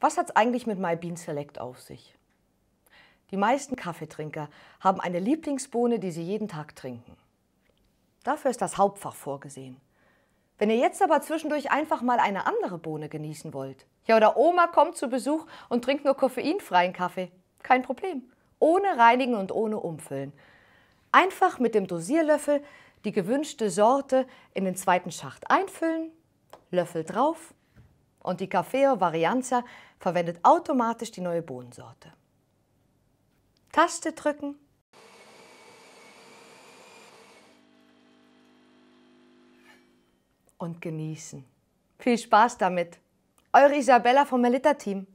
Was hat es eigentlich mit MyBean Select auf sich? Die meisten Kaffeetrinker haben eine Lieblingsbohne, die sie jeden Tag trinken. Dafür ist das Hauptfach vorgesehen. Wenn ihr jetzt aber zwischendurch einfach mal eine andere Bohne genießen wollt, ja oder Oma kommt zu Besuch und trinkt nur koffeinfreien Kaffee, kein Problem. Ohne reinigen und ohne umfüllen. Einfach mit dem Dosierlöffel die gewünschte Sorte in den zweiten Schacht einfüllen, Löffel drauf und die Cafeo Varianza verwendet automatisch die neue Bohnensorte. Taste drücken. Und genießen. Viel Spaß damit. Eure Isabella vom Melitta Team.